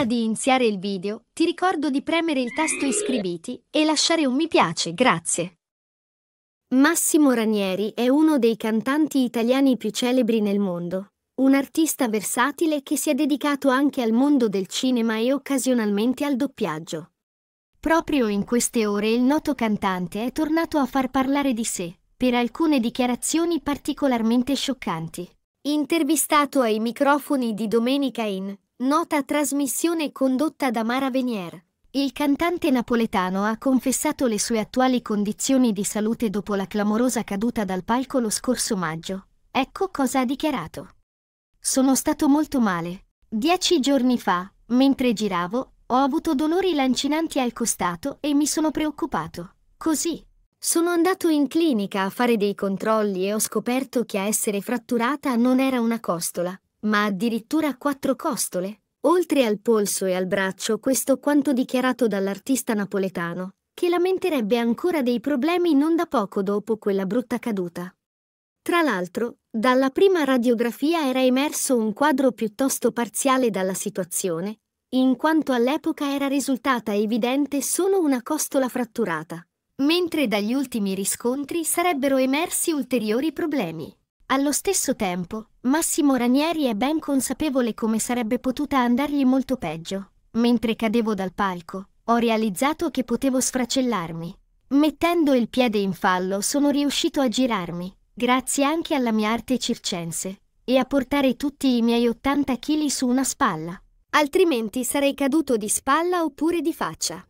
Prima di iniziare il video, ti ricordo di premere il tasto iscriviti e lasciare un mi piace, grazie. Massimo Ranieri è uno dei cantanti italiani più celebri nel mondo, un artista versatile che si è dedicato anche al mondo del cinema e occasionalmente al doppiaggio. Proprio in queste ore il noto cantante è tornato a far parlare di sé, per alcune dichiarazioni particolarmente scioccanti. Intervistato ai microfoni di Domenica In, Nota trasmissione condotta da Mara Venier. Il cantante napoletano ha confessato le sue attuali condizioni di salute dopo la clamorosa caduta dal palco lo scorso maggio. Ecco cosa ha dichiarato. Sono stato molto male. Dieci giorni fa, mentre giravo, ho avuto dolori lancinanti al costato e mi sono preoccupato. Così. Sono andato in clinica a fare dei controlli e ho scoperto che a essere fratturata non era una costola, ma addirittura quattro costole. Oltre al polso e al braccio, questo quanto dichiarato dall'artista napoletano, che lamenterebbe ancora dei problemi non da poco dopo quella brutta caduta. Tra l'altro, dalla prima radiografia era emerso un quadro piuttosto parziale dalla situazione, in quanto all'epoca era risultata evidente solo una costola fratturata, mentre dagli ultimi riscontri sarebbero emersi ulteriori problemi. Allo stesso tempo, Massimo Ranieri è ben consapevole come sarebbe potuta andargli molto peggio. Mentre cadevo dal palco, ho realizzato che potevo sfracellarmi. Mettendo il piede in fallo sono riuscito a girarmi, grazie anche alla mia arte circense, e a portare tutti i miei 80 kg su una spalla. Altrimenti sarei caduto di spalla oppure di faccia.